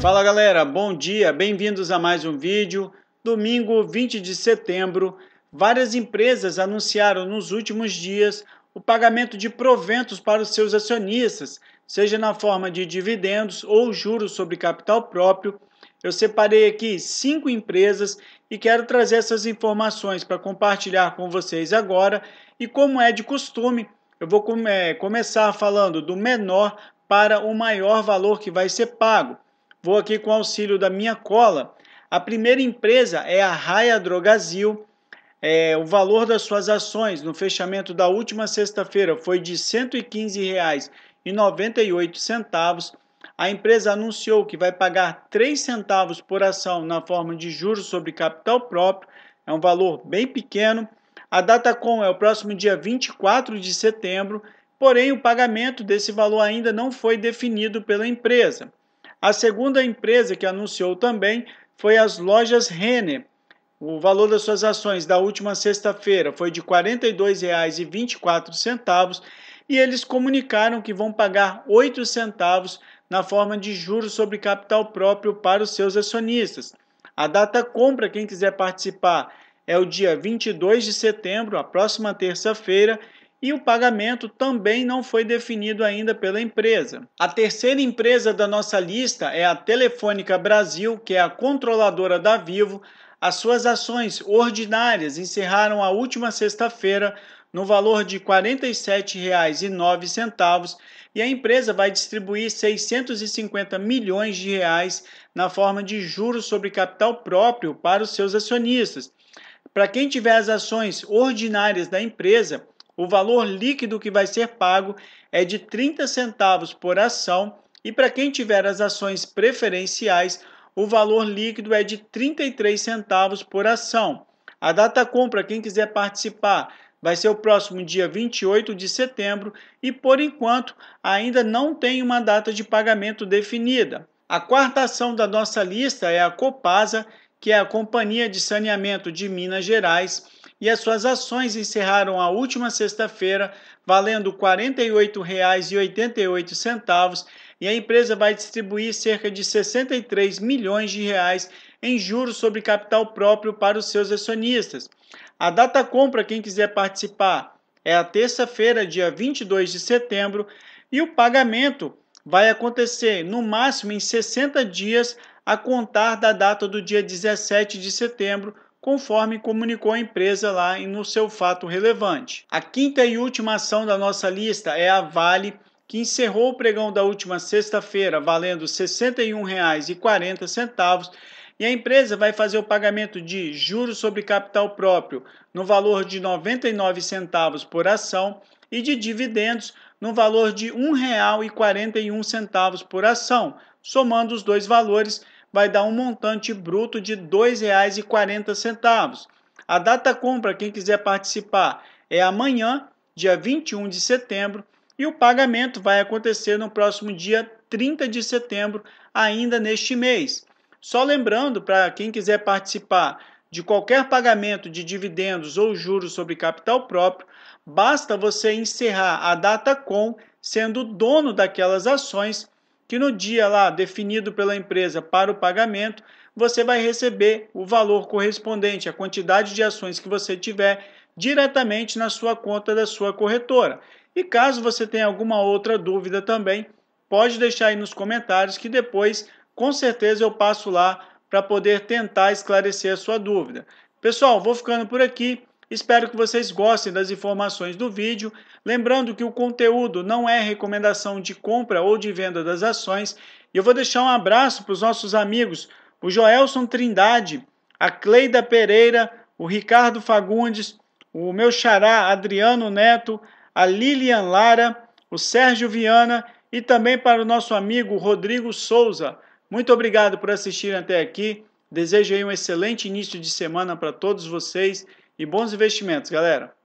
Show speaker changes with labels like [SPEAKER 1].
[SPEAKER 1] Fala galera, bom dia, bem-vindos a mais um vídeo. Domingo 20 de setembro, várias empresas anunciaram nos últimos dias o pagamento de proventos para os seus acionistas, seja na forma de dividendos ou juros sobre capital próprio. Eu separei aqui cinco empresas e quero trazer essas informações para compartilhar com vocês agora. E como é de costume, eu vou come eh, começar falando do menor para o maior valor que vai ser pago. Vou aqui com o auxílio da minha cola. A primeira empresa é a Raia Drogazil. É, o valor das suas ações no fechamento da última sexta-feira foi de R$ 115,98. A empresa anunciou que vai pagar R$ centavos por ação na forma de juros sobre capital próprio. É um valor bem pequeno. A data com é o próximo dia 24 de setembro, porém o pagamento desse valor ainda não foi definido pela empresa. A segunda empresa que anunciou também foi as lojas Renner. O valor das suas ações da última sexta-feira foi de R$ 42,24 e eles comunicaram que vão pagar R$ centavos na forma de juros sobre capital próprio para os seus acionistas. A data compra, quem quiser participar, é o dia 22 de setembro, a próxima terça-feira, e o pagamento também não foi definido ainda pela empresa. A terceira empresa da nossa lista é a Telefônica Brasil, que é a controladora da Vivo. As suas ações ordinárias encerraram a última sexta-feira no valor de R$ 47,09 e a empresa vai distribuir 650 milhões de reais na forma de juros sobre capital próprio para os seus acionistas. Para quem tiver as ações ordinárias da empresa, o valor líquido que vai ser pago é de 30 centavos por ação e para quem tiver as ações preferenciais, o valor líquido é de 33 centavos por ação. A data compra, quem quiser participar, vai ser o próximo dia 28 de setembro e por enquanto ainda não tem uma data de pagamento definida. A quarta ação da nossa lista é a Copasa, que é a Companhia de Saneamento de Minas Gerais e as suas ações encerraram a última sexta-feira valendo R$ 48,88 e a empresa vai distribuir cerca de 63 milhões de reais em juros sobre capital próprio para os seus acionistas. A data compra, quem quiser participar, é a terça-feira, dia 22 de setembro, e o pagamento vai acontecer no máximo em 60 dias a contar da data do dia 17 de setembro conforme comunicou a empresa lá no seu fato relevante. A quinta e última ação da nossa lista é a Vale, que encerrou o pregão da última sexta-feira valendo R$ 61,40 e a empresa vai fazer o pagamento de juros sobre capital próprio no valor de 99 centavos por ação e de dividendos no valor de R$ 1,41 por ação, somando os dois valores vai dar um montante bruto de R$ 2,40. A data compra, quem quiser participar, é amanhã, dia 21 de setembro, e o pagamento vai acontecer no próximo dia 30 de setembro, ainda neste mês. Só lembrando, para quem quiser participar de qualquer pagamento de dividendos ou juros sobre capital próprio, basta você encerrar a data com sendo dono daquelas ações que no dia lá definido pela empresa para o pagamento, você vai receber o valor correspondente, a quantidade de ações que você tiver diretamente na sua conta da sua corretora. E caso você tenha alguma outra dúvida também, pode deixar aí nos comentários que depois, com certeza, eu passo lá para poder tentar esclarecer a sua dúvida. Pessoal, vou ficando por aqui. Espero que vocês gostem das informações do vídeo. Lembrando que o conteúdo não é recomendação de compra ou de venda das ações. E eu vou deixar um abraço para os nossos amigos, o Joelson Trindade, a Cleida Pereira, o Ricardo Fagundes, o meu xará Adriano Neto, a Lilian Lara, o Sérgio Viana e também para o nosso amigo Rodrigo Souza. Muito obrigado por assistir até aqui. Desejo aí um excelente início de semana para todos vocês e bons investimentos, galera!